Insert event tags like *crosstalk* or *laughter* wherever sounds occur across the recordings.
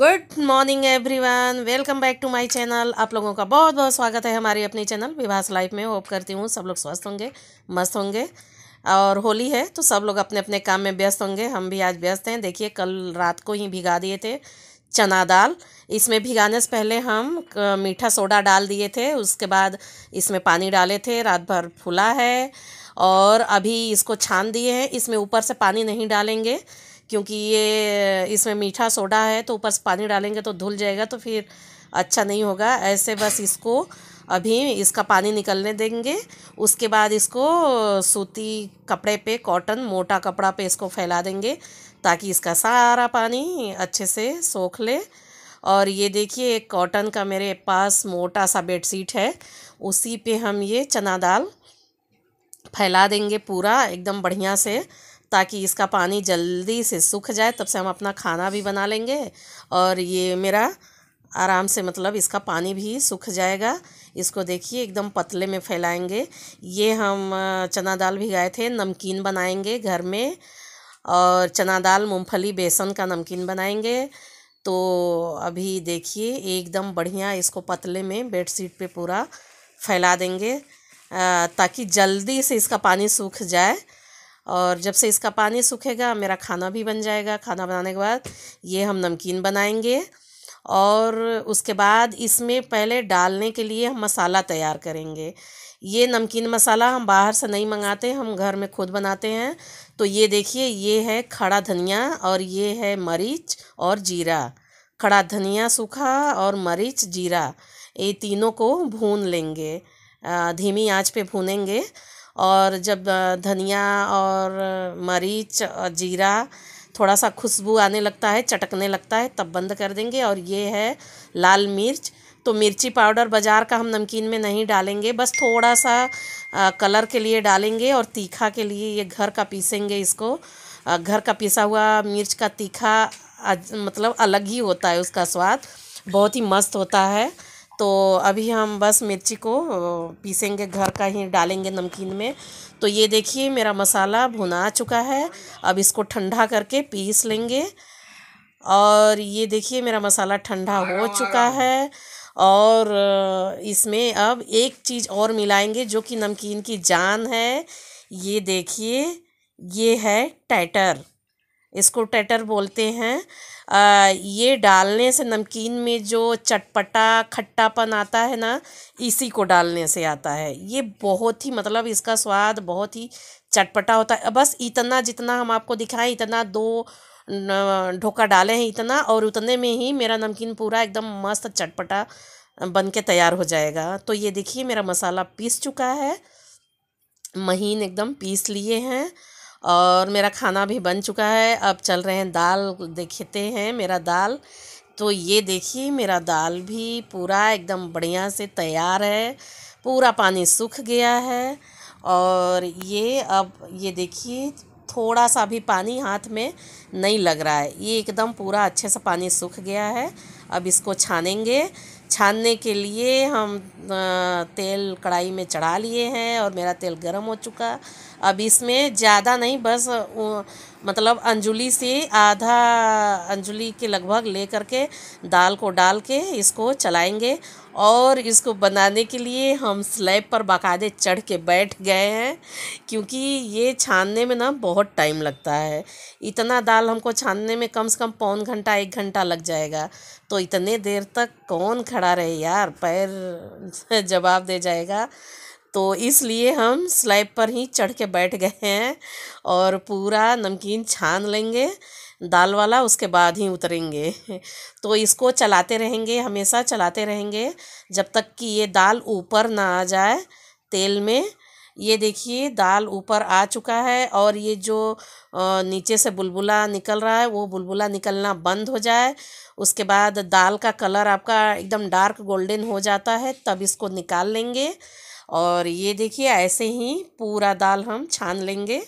good morning everyone welcome back to my channel आप लोगों का बहुत बहुत स्वागत है हमारे अपने चैनल विभास लाइफ में होप करती हूँ सब लोग स्वस्थ होंगे मस्त होंगे और होली है तो सब लोग अपने अपने काम में व्यस्त होंगे हम भी आज व्यस्त हैं देखिए कल रात को ही भिगा दिए थे चना दाल इसमें भिगाने से पहले हम मीठा सोडा डाल दिए थे उसके बाद इसमें पानी डाले थे रात भर फूला है और अभी इसको छान दिए हैं इसमें ऊपर से पानी नहीं डालेंगे क्योंकि ये इसमें मीठा सोडा है तो ऊपर से पानी डालेंगे तो धुल जाएगा तो फिर अच्छा नहीं होगा ऐसे बस इसको अभी इसका पानी निकलने देंगे उसके बाद इसको सूती कपड़े पे कॉटन मोटा कपड़ा पे इसको फैला देंगे ताकि इसका सारा पानी अच्छे से सोख ले और ये देखिए एक कॉटन का मेरे पास मोटा सा बेडशीट है उसी पे हम ये चना दाल फैला देंगे पूरा एकदम बढ़िया से ताकि इसका पानी जल्दी से सूख जाए तब से हम अपना खाना भी बना लेंगे और ये मेरा आराम से मतलब इसका पानी भी सूख जाएगा इसको देखिए एकदम पतले में फैलाएंगे ये हम चना दाल भिगाए थे नमकीन बनाएंगे घर में और चना दाल मूंगफली बेसन का नमकीन बनाएंगे तो अभी देखिए एकदम बढ़िया इसको पतले में बेड शीट पे पूरा फैला देंगे ताकि जल्दी से इसका पानी सूख जाए और जब से इसका पानी सूखेगा मेरा खाना भी बन जाएगा खाना बनाने के बाद ये हम नमकीन बनाएंगे और उसके बाद इसमें पहले डालने के लिए हम मसाला तैयार करेंगे ये नमकीन मसाला हम बाहर से नहीं मंगाते हम घर में खुद बनाते हैं तो ये देखिए ये है खड़ा धनिया और ये है मरीच और जीरा खड़ा धनिया सूखा और मरीच जीरा ये तीनों को भून लेंगे धीमी आंच पे भूनेंगे और जब धनिया और मरीच और जीरा थोड़ा सा खुशबू आने लगता है चटकने लगता है तब बंद कर देंगे और ये है लाल मिर्च तो मिर्ची पाउडर बाज़ार का हम नमकीन में नहीं डालेंगे बस थोड़ा सा आ, कलर के लिए डालेंगे और तीखा के लिए ये घर का पीसेंगे इसको आ, घर का पिसा हुआ मिर्च का तीखा आ, मतलब अलग ही होता है उसका स्वाद बहुत ही मस्त होता है तो अभी हम बस मिर्ची को पीसेंगे घर का ही डालेंगे नमकीन में तो ये देखिए मेरा मसाला भुना चुका है अब इसको ठंडा करके पीस लेंगे और ये देखिए मेरा मसाला ठंडा हो चुका है और इसमें अब एक चीज़ और मिलाएंगे जो कि नमकीन की जान है ये देखिए ये है टैटर इसको टैटर बोलते हैं आ, ये डालने से नमकीन में जो चटपटा खट्टापन आता है ना इसी को डालने से आता है ये बहुत ही मतलब इसका स्वाद बहुत ही चटपटा होता है बस इतना जितना हम आपको दिखाएं इतना दो ढोका डाले हैं इतना और उतने में ही मेरा नमकीन पूरा एकदम मस्त चटपटा बन के तैयार हो जाएगा तो ये देखिए मेरा मसाला पीस चुका है महीन एकदम पीस लिए हैं और मेरा खाना भी बन चुका है अब चल रहे हैं दाल देखते हैं मेरा दाल तो ये देखिए मेरा दाल भी पूरा एकदम बढ़िया से तैयार है पूरा पानी सूख गया है और ये अब ये देखिए थोड़ा सा भी पानी हाथ में नहीं लग रहा है ये एकदम पूरा अच्छे से पानी सूख गया है अब इसको छानेंगे छानने के लिए हम तेल कढ़ाई में चढ़ा लिए हैं और मेरा तेल गर्म हो चुका अब इसमें ज़्यादा नहीं बस मतलब अंजुली से आधा अंजुली के लगभग ले करके दाल को डाल के इसको चलाएंगे और इसको बनाने के लिए हम स्लैब पर बाकायदे चढ़ के बैठ गए हैं क्योंकि ये छानने में ना बहुत टाइम लगता है इतना दाल हमको छानने में कम से कम पौन घंटा एक घंटा लग जाएगा तो इतने देर तक कौन खड़ा रहे यार पैर *laughs* जवाब दे जाएगा तो इसलिए हम स्लैब पर ही चढ़ के बैठ गए हैं और पूरा नमकीन छान लेंगे दाल वाला उसके बाद ही उतरेंगे तो इसको चलाते रहेंगे हमेशा चलाते रहेंगे जब तक कि ये दाल ऊपर ना आ जाए तेल में ये देखिए दाल ऊपर आ चुका है और ये जो नीचे से बुलबुला निकल रहा है वो बुलबुला निकलना बंद हो जाए उसके बाद दाल का कलर आपका एकदम डार्क गोल्डन हो जाता है तब इसको निकाल लेंगे और ये देखिए ऐसे ही पूरा दाल हम छान लेंगे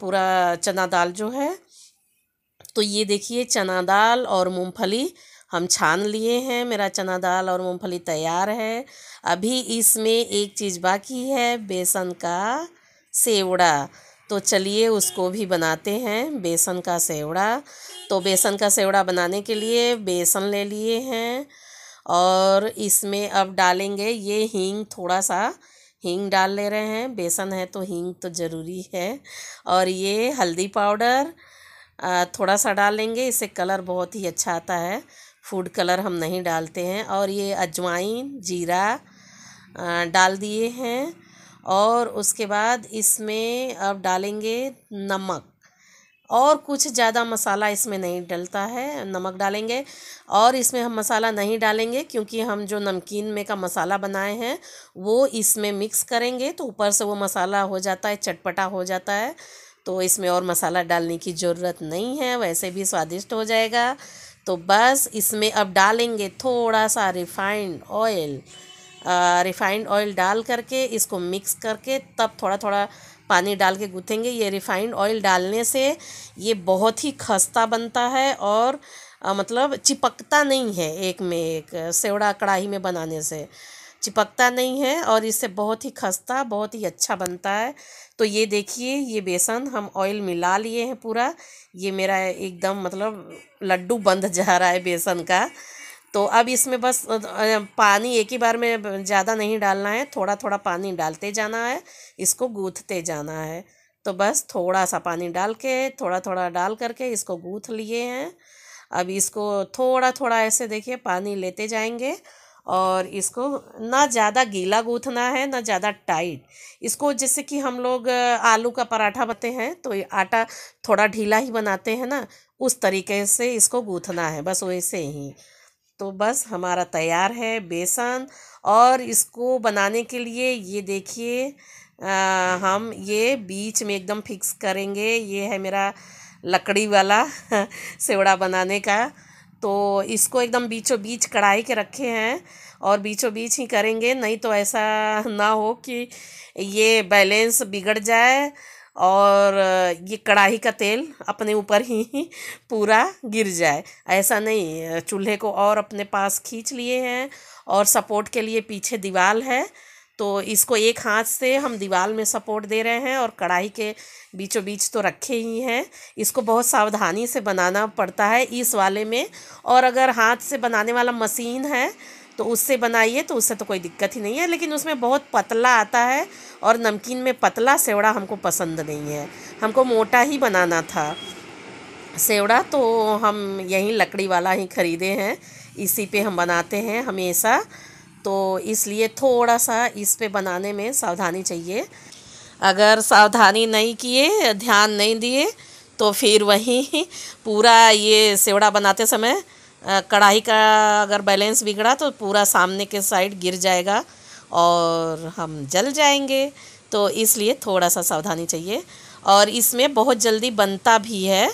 पूरा चना दाल जो है तो ये देखिए चना दाल और मूंगफली हम छान लिए हैं मेरा चना दाल और मूंगफली तैयार है अभी इसमें एक चीज़ बाकी है बेसन का सेवड़ा तो चलिए उसको भी बनाते हैं बेसन का सेवड़ा तो बेसन का सेवड़ा बनाने के लिए बेसन ले लिए हैं और इसमें अब डालेंगे ये हींग थोड़ा सा हींग डाल ले रहे हैं बेसन है तो हींग तो ज़रूरी है और ये हल्दी पाउडर थोड़ा सा डाल लेंगे इससे कलर बहुत ही अच्छा आता है फूड कलर हम नहीं डालते हैं और ये अजवाइन जीरा डाल दिए हैं और उसके बाद इसमें अब डालेंगे नमक और कुछ ज़्यादा मसाला इसमें नहीं डलता है नमक डालेंगे और इसमें हम मसाला नहीं डालेंगे क्योंकि हम जो नमकीन में का मसाला बनाए हैं वो इसमें मिक्स करेंगे तो ऊपर से वो मसाला हो जाता है चटपटा हो जाता है तो इसमें और मसाला डालने की ज़रूरत नहीं है वैसे भी स्वादिष्ट हो जाएगा तो बस इसमें अब डालेंगे थोड़ा सा रिफाइंड ऑयल रिफाइंड ऑयल डाल करके इसको मिक्स करके तब थोड़ा थोड़ा पानी डाल के गूँथेंगे ये रिफाइंड ऑयल डालने से ये बहुत ही खस्ता बनता है और आ, मतलब चिपकता नहीं है एक में एक सेवड़ा कढ़ाई में बनाने से चिपकता नहीं है और इससे बहुत ही खस्ता बहुत ही अच्छा बनता है तो ये देखिए ये बेसन हम ऑयल मिला लिए हैं पूरा ये मेरा एकदम मतलब लड्डू बंध *laughs* जा रहा है बेसन का तो अब इसमें बस पानी एक ही बार में ज़्यादा नहीं डालना है थोड़ा थोड़ा पानी डालते जाना है इसको गूँथते जाना है तो बस थोड़ा सा पानी डाल के थोड़ा थोड़ा डाल करके इसको गूँथ लिए हैं अब इसको थोड़ा थोड़ा ऐसे देखिए पानी लेते जाएंगे और इसको ना ज़्यादा गीला गूँथना है ना ज़्यादा टाइट इसको जैसे कि हम लोग आलू का पराठा बनाते हैं तो आटा थोड़ा ढीला ही बनाते हैं ना उस तरीके से इसको गूँथना है बस वैसे ही तो बस हमारा तैयार है बेसन और इसको बनाने के लिए ये देखिए हम ये बीच में एकदम फिक्स करेंगे ये है मेरा लकड़ी वाला *laughs* सेवड़ा बनाने का तो इसको एकदम बीचों बीच कढ़ाई के रखे हैं और बीचों बीच ही करेंगे नहीं तो ऐसा ना हो कि ये बैलेंस बिगड़ जाए और ये कढ़ाई का तेल अपने ऊपर ही पूरा गिर जाए ऐसा नहीं चूल्हे को और अपने पास खींच लिए हैं और सपोर्ट के लिए पीछे दीवार है तो इसको एक हाथ से हम दीवार में सपोर्ट दे रहे हैं और कढ़ाई के बीचों बीच तो रखे ही हैं इसको बहुत सावधानी से बनाना पड़ता है इस वाले में और अगर हाथ से बनाने वाला मशीन है तो उससे बनाइए तो उससे तो कोई दिक्कत ही नहीं है लेकिन उसमें बहुत पतला आता है और नमकीन में पतला सेवड़ा हमको पसंद नहीं है हमको मोटा ही बनाना था सेवड़ा तो हम यहीं लकड़ी वाला ही ख़रीदे हैं इसी पे हम बनाते हैं हमेशा तो इसलिए थोड़ा सा इस पे बनाने में सावधानी चाहिए अगर सावधानी नहीं किए ध्यान नहीं दिए तो फिर वहीं *laughs* पूरा ये सेवड़ा बनाते समय कढ़ाई का अगर बैलेंस बिगड़ा तो पूरा सामने के साइड गिर जाएगा और हम जल जाएंगे तो इसलिए थोड़ा सा सावधानी चाहिए और इसमें बहुत जल्दी बनता भी है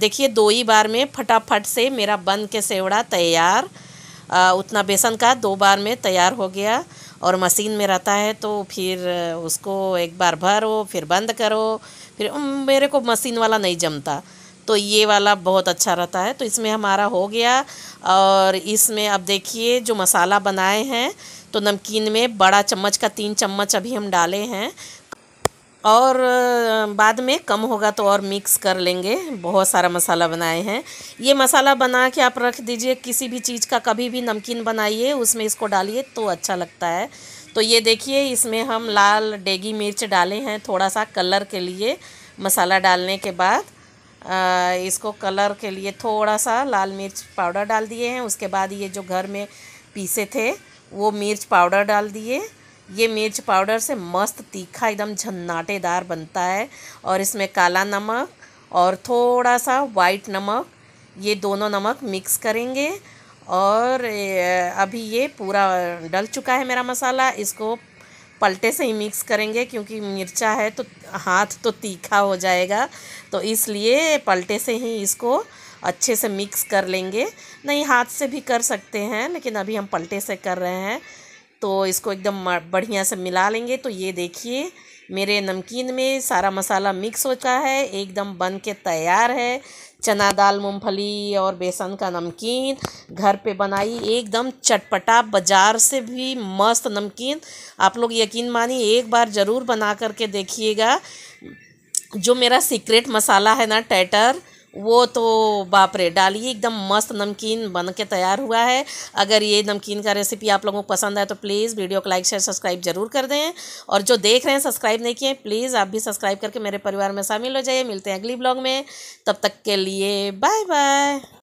देखिए दो ही बार में फटाफट से मेरा बन के सेवड़ा तैयार उतना बेसन का दो बार में तैयार हो गया और मशीन में रहता है तो फिर उसको एक बार भरो फिर बंद करो फिर मेरे को मशीन वाला नहीं जमता तो ये वाला बहुत अच्छा रहता है तो इसमें हमारा हो गया और इसमें अब देखिए जो मसाला बनाए हैं तो नमकीन में बड़ा चम्मच का तीन चम्मच अभी हम डाले हैं और बाद में कम होगा तो और मिक्स कर लेंगे बहुत सारा मसाला बनाए हैं ये मसाला बना के आप रख दीजिए किसी भी चीज़ का कभी भी नमकीन बनाइए उसमें इसको डालिए तो अच्छा लगता है तो ये देखिए इसमें हम लाल डेगी मिर्च डाले हैं थोड़ा सा कलर के लिए मसाला डालने के बाद आ, इसको कलर के लिए थोड़ा सा लाल मिर्च पाउडर डाल दिए हैं उसके बाद ये जो घर में पीसे थे वो मिर्च पाउडर डाल दिए ये मिर्च पाउडर से मस्त तीखा एकदम झन्नाटेदार बनता है और इसमें काला नमक और थोड़ा सा वाइट नमक ये दोनों नमक मिक्स करेंगे और अभी ये पूरा डल चुका है मेरा मसाला इसको पलटे से ही मिक्स करेंगे क्योंकि मिर्चा है तो हाथ तो तीखा हो जाएगा तो इसलिए पलटे से ही इसको अच्छे से मिक्स कर लेंगे नहीं हाथ से भी कर सकते हैं लेकिन अभी हम पलटे से कर रहे हैं तो इसको एकदम बढ़िया से मिला लेंगे तो ये देखिए मेरे नमकीन में सारा मसाला मिक्स हो चुका है एकदम बन के तैयार है चना दाल मूंगफली और बेसन का नमकीन घर पे बनाई एकदम चटपटा बाज़ार से भी मस्त नमकीन आप लोग यकीन मानिए एक बार ज़रूर बना करके देखिएगा जो मेरा सीक्रेट मसाला है ना टैटर वो तो बाप रे डालिए एकदम मस्त नमकीन बन के तैयार हुआ है अगर ये नमकीन का रेसिपी आप लोगों को पसंद आए तो प्लीज़ वीडियो को लाइक शेयर सब्सक्राइब जरूर कर दें और जो देख रहे हैं सब्सक्राइब नहीं किए प्लीज़ आप भी सब्सक्राइब करके मेरे परिवार में शामिल हो जाइए मिलते हैं अगली ब्लॉग में तब तक के लिए बाय बाय